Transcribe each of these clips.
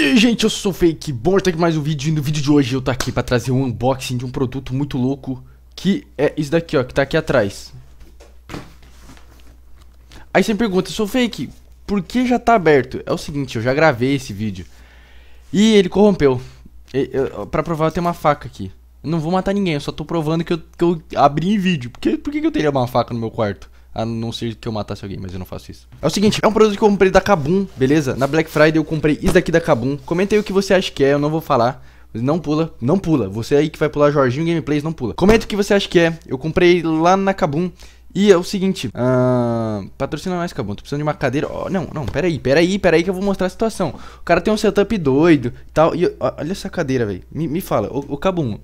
Oi gente, eu sou Fake Bom, estar tá aqui mais um vídeo e no vídeo de hoje eu tô aqui pra trazer um unboxing de um produto muito louco Que é isso daqui ó, que tá aqui atrás Aí você me pergunta, sou Fake, por que já tá aberto? É o seguinte, eu já gravei esse vídeo E ele corrompeu e, eu, Pra provar eu tenho uma faca aqui eu não vou matar ninguém, eu só tô provando que eu, que eu abri em vídeo Por que, que eu teria uma faca no meu quarto? A não ser que eu matasse alguém, mas eu não faço isso. É o seguinte, é um produto que eu comprei da Kabum, beleza? Na Black Friday eu comprei isso daqui da Kabum. Comenta aí o que você acha que é, eu não vou falar. Não pula, não pula. Você aí que vai pular Jorginho Gameplays, não pula. Comenta o que você acha que é. Eu comprei lá na Kabum. E é o seguinte, uh, patrocina mais, Cabum, tô precisando de uma cadeira. Oh, não, não, peraí, peraí, peraí que eu vou mostrar a situação. O cara tem um setup doido e tal. E olha essa cadeira, velho. Me, me, fala, o, Kabum. Cabum,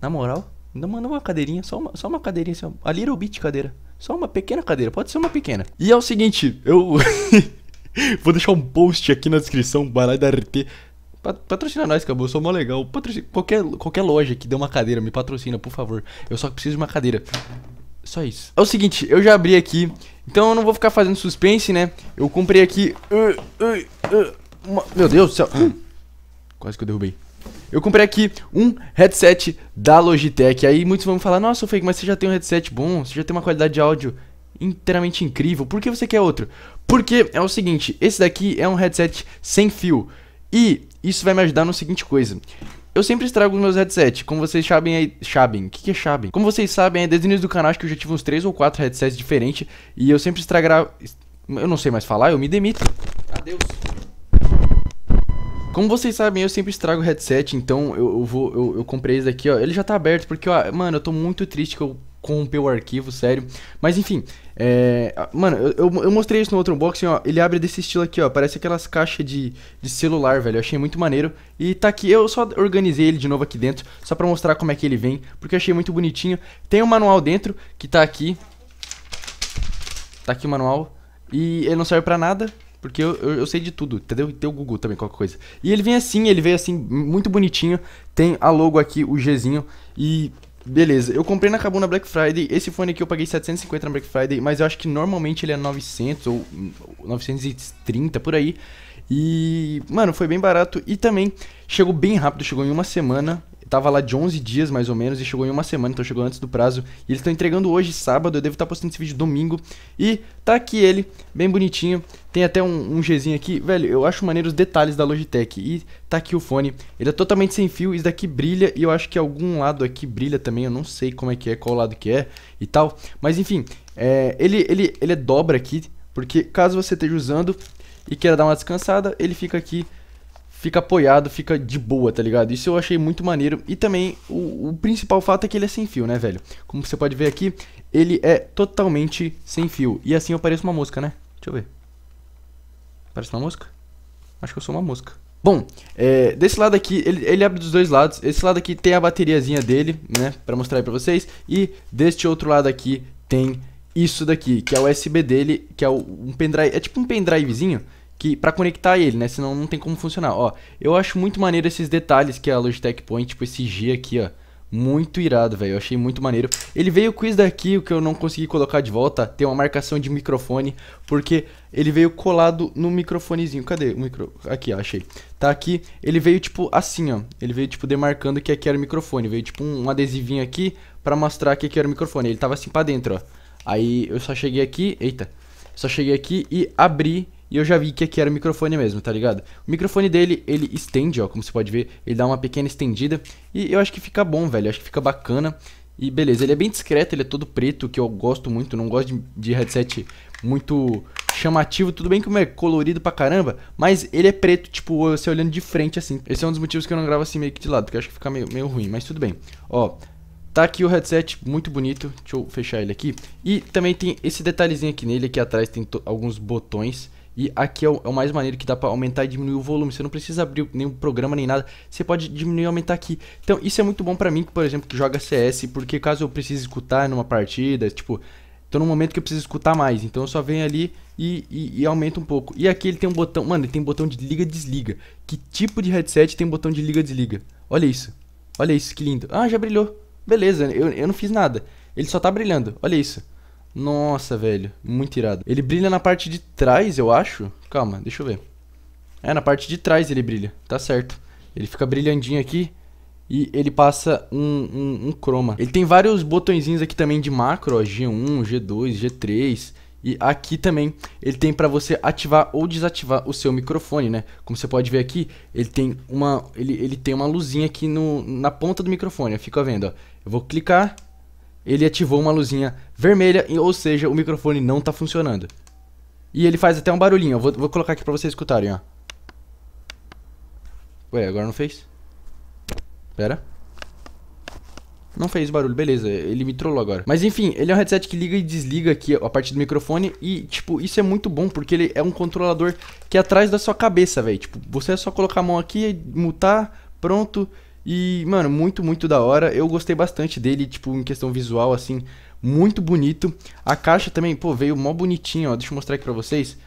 na moral, não manda uma cadeirinha, só uma, só uma cadeirinha, assim, a little bit cadeira. Só uma pequena cadeira, pode ser uma pequena. E é o seguinte, eu vou deixar um post aqui na descrição, Balai da RT. Patrocina nós, acabou, eu sou mó legal. Patrocina, qualquer, qualquer loja que dê uma cadeira, me patrocina, por favor. Eu só preciso de uma cadeira. Só isso. É o seguinte, eu já abri aqui, então eu não vou ficar fazendo suspense, né? Eu comprei aqui. Uh, uh, uh, uma... Meu Deus do céu. Quase que eu derrubei. Eu comprei aqui um headset da Logitech. Aí muitos vão falar: Nossa, Fake, mas você já tem um headset bom, você já tem uma qualidade de áudio inteiramente incrível. Por que você quer outro? Porque é o seguinte: esse daqui é um headset sem fio. E isso vai me ajudar no seguinte coisa. Eu sempre estrago os meus headsets, como vocês sabem aí... É sabem? O que, é sabem? Como vocês sabem, é desde o início do canal acho que eu já tive uns 3 ou 4 headsets diferentes. E eu sempre estragar... Eu não sei mais falar, eu me demito. Adeus. Como vocês sabem, eu sempre estrago o headset, então eu, eu vou, eu, eu, comprei esse daqui, ó. Ele já tá aberto, porque, ó, mano, eu tô muito triste que eu corrompeu o arquivo, sério. Mas enfim, é... Mano, eu, eu, mostrei isso no outro unboxing, ó. Ele abre desse estilo aqui, ó. Parece aquelas caixas de, de celular, velho. Eu achei muito maneiro. E tá aqui, eu só organizei ele de novo aqui dentro, só pra mostrar como é que ele vem, porque eu achei muito bonitinho. Tem o um manual dentro, que tá aqui. Tá aqui o manual. E ele não serve pra nada, porque eu, eu, eu, sei de tudo, entendeu? E tem o Google também, qualquer coisa. E ele vem assim, ele veio assim, muito bonitinho. Tem a logo aqui, o Gzinho. E beleza, eu comprei na Kabum na Black Friday. Esse fone aqui eu paguei 750 na Black Friday, mas eu acho que normalmente ele é 900 ou 930 hum, por aí. E, mano, foi bem barato. E também chegou bem rápido, chegou em uma semana tava lá de 11 dias mais ou menos e chegou em uma semana, então chegou antes do prazo. E eles estão entregando hoje, sábado, eu devo estar tá postando esse vídeo domingo. E tá aqui ele, bem bonitinho. Tem até um, um Gzinho aqui, velho, eu acho maneiro os detalhes da Logitech. E tá aqui o fone, ele é totalmente sem fio, isso daqui brilha e eu acho que algum lado aqui brilha também, eu não sei como é que é, qual lado que é e tal. Mas enfim, é, ele, ele, ele é dobra aqui, porque caso você esteja usando e queira dar uma descansada, ele fica aqui fica apoiado, fica de boa, tá ligado? Isso eu achei muito maneiro. E também, o, o, principal fato é que ele é sem fio, né, velho? Como você pode ver aqui, ele é totalmente sem fio. E assim eu pareço uma mosca, né? Deixa eu ver. Parece uma mosca? Acho que eu sou uma mosca. Bom, é, desse lado aqui, ele, ele, abre dos dois lados. Esse lado aqui tem a bateriazinha dele, né? Pra mostrar aí pra vocês. E deste outro lado aqui tem isso daqui, que é o USB dele, que é um pendrive. É tipo um pendrivezinho, que para conectar ele, né? Senão não tem como funcionar. Ó, eu acho muito maneiro esses detalhes que a Logitech põe, tipo esse G aqui, ó. Muito irado, velho. Eu achei muito maneiro. Ele veio com isso daqui, o que eu não consegui colocar de volta. Tem uma marcação de microfone, porque ele veio colado no microfonezinho. Cadê o micro? Aqui, ó, achei. Tá aqui. Ele veio tipo assim, ó. Ele veio tipo demarcando que aqui era o microfone. Veio tipo um, adesivinho aqui para mostrar que aqui era o microfone. Ele tava assim para dentro, ó. Aí eu só cheguei aqui, eita. Só cheguei aqui e abri e eu já vi que aqui era o microfone mesmo, tá ligado? O microfone dele, ele estende, ó, como você pode ver, ele dá uma pequena estendida. E eu acho que fica bom, velho, eu acho que fica bacana. E beleza, ele é bem discreto, ele é todo preto, que eu gosto muito, não gosto de, de headset muito chamativo. Tudo bem que é colorido pra caramba, mas ele é preto, tipo, você olhando de frente assim. Esse é um dos motivos que eu não gravo assim meio que de lado, porque eu acho que fica meio, meio ruim, mas tudo bem. Ó, Tá aqui o headset, muito bonito. Deixa eu fechar ele aqui. E também tem esse detalhezinho aqui nele, aqui atrás tem alguns botões. E aqui é o, é o mais maneiro que dá para aumentar e diminuir o volume. Você não precisa abrir nenhum programa nem nada. Você pode diminuir e aumentar aqui. Então isso é muito bom para mim, por exemplo, que joga CS, porque caso eu precise escutar numa partida, tipo, Tô num momento que eu preciso escutar mais. Então eu só venho ali e, e, e, aumenta um pouco. E aqui ele tem um botão. Mano, ele tem um botão de liga desliga. Que tipo de headset tem um botão de liga desliga? Olha isso. Olha isso, que lindo. Ah, já brilhou. Beleza, eu, eu não fiz nada. Ele só tá brilhando. Olha isso. Nossa, velho. Muito irado. Ele brilha na parte de trás, eu acho. Calma, deixa eu ver. É, na parte de trás ele brilha. Tá certo. Ele fica brilhandinho aqui. E ele passa um, um, um chroma. Ele tem vários botõezinhos aqui também de macro, ó, G1, G2, G3. E aqui também ele tem para você ativar ou desativar o seu microfone, né? Como você pode ver aqui, ele tem uma, ele, ele tem uma luzinha aqui no, na ponta do microfone, fica vendo, ó. Eu vou clicar, ele ativou uma luzinha vermelha, ou seja, o microfone não tá funcionando. E ele faz até um barulhinho, eu vou, vou colocar aqui pra vocês escutarem, ó. Ué, agora não fez? Pera. Não fez barulho, beleza, ele me trollou agora. Mas enfim, ele é um headset que liga e desliga aqui a parte do microfone e, tipo, isso é muito bom porque ele é um controlador que é atrás da sua cabeça, velho. Tipo, você é só colocar a mão aqui, mutar, pronto e, mano, muito, muito da hora. Eu gostei bastante dele, tipo, em questão visual, assim, muito bonito. A caixa também, pô, veio mó bonitinho, ó. Deixa eu mostrar aqui pra vocês.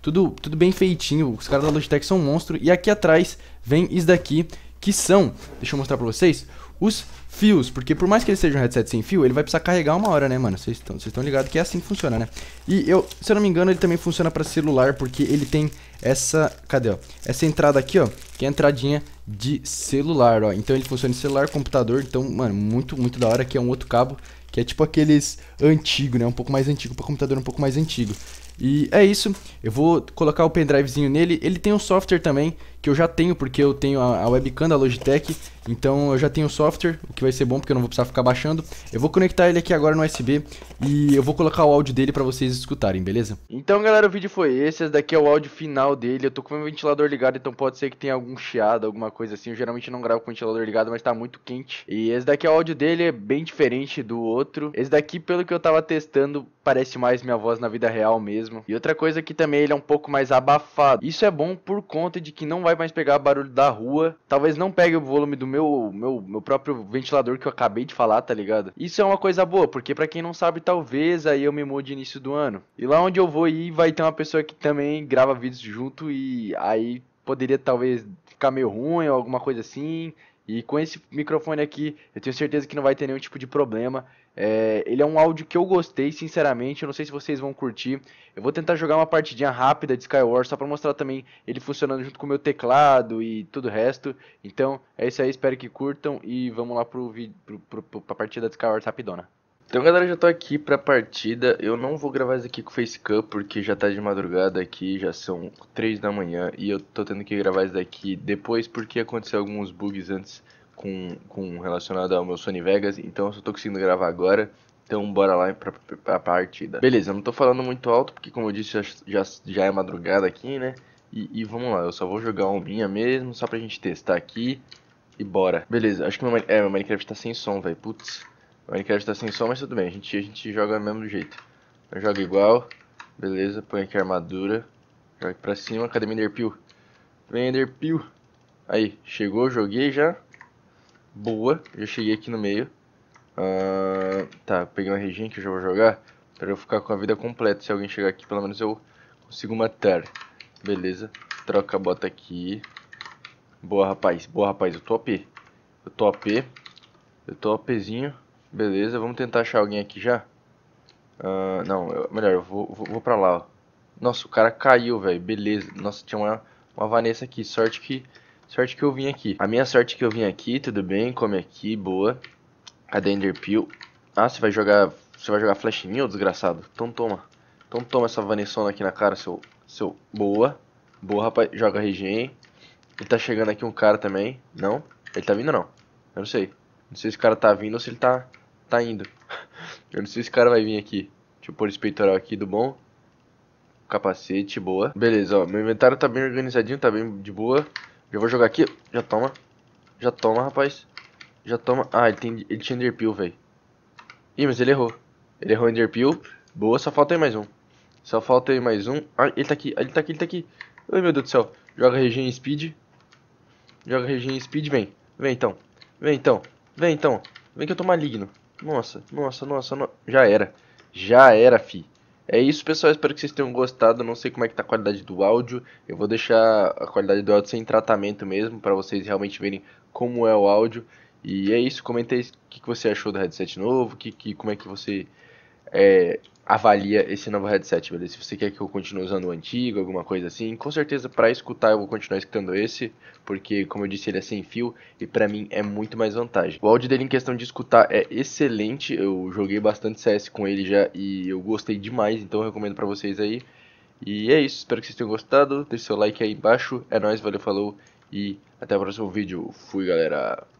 Tudo, tudo bem feitinho. Os caras da Logitech são um monstro. E aqui atrás vem isso daqui, que são, deixa eu mostrar pra vocês, os fios, porque por mais que ele seja um headset sem fio, ele vai precisar carregar uma hora, né, mano? Vocês estão ligados que é assim que funciona, né? E eu, se eu não me engano, ele também funciona para celular, porque ele tem essa, cadê, ó? Essa entrada aqui, ó, que é a entradinha de celular, ó. Então ele funciona em celular, computador, então, mano, muito, muito da hora que é um outro cabo, que é tipo aqueles antigo, né? Um pouco mais antigo, para computador um pouco mais antigo. E é isso, eu vou colocar o pendrivezinho nele, ele tem um software também, que eu já tenho, porque eu tenho a, a webcam da Logitech, então eu já tenho o software, o que vai ser bom porque eu não vou precisar ficar baixando. Eu vou conectar ele aqui agora no USB e eu vou colocar o áudio dele para vocês escutarem, beleza? Então galera, o vídeo foi esse, esse daqui é o áudio final dele. Eu tô com o meu ventilador ligado, então pode ser que tenha algum chiado, alguma coisa assim. Eu geralmente não gravo com o ventilador ligado, mas tá muito quente. E esse daqui é o áudio dele, é bem diferente do outro. Esse daqui, pelo que eu tava testando, parece mais minha voz na vida real mesmo. E outra coisa que também ele é um pouco mais abafado. Isso é bom por conta de que não vai mais pegar barulho da rua. Talvez não pegue o volume do meu meu, meu, meu próprio ventilador que eu acabei de falar, tá ligado? Isso é uma coisa boa, porque para quem não sabe, talvez aí eu me mude início do ano. E lá onde eu vou ir, vai ter uma pessoa que também grava vídeos junto e aí poderia talvez ficar meio ruim ou alguma coisa assim. E com esse microfone aqui, eu tenho certeza que não vai ter nenhum tipo de problema. É, ele é um áudio que eu gostei, sinceramente. Eu não sei se vocês vão curtir. Eu vou tentar jogar uma partidinha rápida de Skywars só para mostrar também ele funcionando junto com o meu teclado e tudo o resto. Então é isso aí, espero que curtam e vamos lá pro pro, pro, pro, a partida de Skywars rapidona. Então, galera, já tô aqui pra partida. Eu não vou gravar isso aqui com o facecam, porque já tá de madrugada aqui, já são 3 da manhã. E eu tô tendo que gravar isso daqui depois, porque aconteceu alguns bugs antes com, com relacionado ao meu Sony Vegas. Então, eu só tô conseguindo gravar agora. Então, bora lá pra, pra, pra partida. Beleza, eu não tô falando muito alto, porque como eu disse, já, já, já é madrugada aqui, né? E, e vamos lá, eu só vou jogar a minha mesmo, só pra gente testar aqui. E bora. Beleza, acho que meu, é, meu Minecraft tá sem som, velho. Putz. O Minecraft tá sem som, mas tudo bem. A gente, a gente joga do mesmo jeito. Eu jogo igual. Beleza, põe aqui a armadura. Joga pra cima. Cadê o Enderpeel? Vem Enderpeel. Aí, chegou, joguei já. Boa, já cheguei aqui no meio. Uh, tá, peguei uma reginha que eu já vou jogar. Pra eu ficar com a vida completa. Se alguém chegar aqui, pelo menos eu consigo matar. Beleza. Troca a bota aqui. Boa, rapaz. Boa, rapaz. Eu tô OP. Eu tô AP. Eu tô Beleza, vamos tentar achar alguém aqui já. Uh, não, eu, melhor, eu vou, vou, vou pra lá, ó. Nossa, o cara caiu, velho. Beleza. Nossa, tinha uma, uma Vanessa aqui. Sorte que, sorte que eu vim aqui. A minha sorte que eu vim aqui, tudo bem. Come aqui, boa. Cadê Enderpeel? Ah, você vai jogar, você vai jogar flash em mim, ô desgraçado? Então toma. Então toma essa Vanessona aqui na cara, seu, seu... Boa. Boa, rapaz. Joga regen. E tá chegando aqui um cara também. Não? Ele tá vindo não? Eu não sei. Não sei se o cara tá vindo ou se ele tá tá indo. Eu não sei se o cara vai vir aqui. Deixa eu pôr esse peitoral aqui do bom. Capacete, boa. Beleza, ó. Meu inventário tá bem organizadinho, tá bem de boa. Já vou jogar aqui. Já toma. Já toma, rapaz. Já toma. Ah, ele, tem, ele tinha Enderpeel, velho. Ih, mas ele errou. Ele errou Enderpeel. Boa, só falta aí mais um. Só falta aí mais um. Ah, ele tá aqui, ah, ele tá aqui, ele tá aqui. Ai, meu Deus do céu. Joga região speed. Joga região speed, vem. Vem então. Vem então. Vem então. Vem que eu tô maligno. Nossa, nossa, nossa, no... já era. Já era, fi. É isso, pessoal. Espero que vocês tenham gostado. Não sei como é que tá a qualidade do áudio. Eu vou deixar a qualidade do áudio sem tratamento mesmo, para vocês realmente verem como é o áudio. E é isso. comentei aí o que, que você achou do headset novo, que, que, como é que você é, avalia esse novo headset, beleza? Se você quer que eu continue usando o antigo, alguma coisa assim, com certeza para escutar eu vou continuar escutando esse, porque como eu disse, ele é sem fio e para mim é muito mais vantagem. O áudio dele em questão de escutar é excelente, eu joguei bastante CS com ele já e eu gostei demais, então eu recomendo para vocês aí. E é isso, espero que vocês tenham gostado, deixe seu like aí embaixo, é nóis, valeu, falou e até o próximo vídeo. Fui, galera!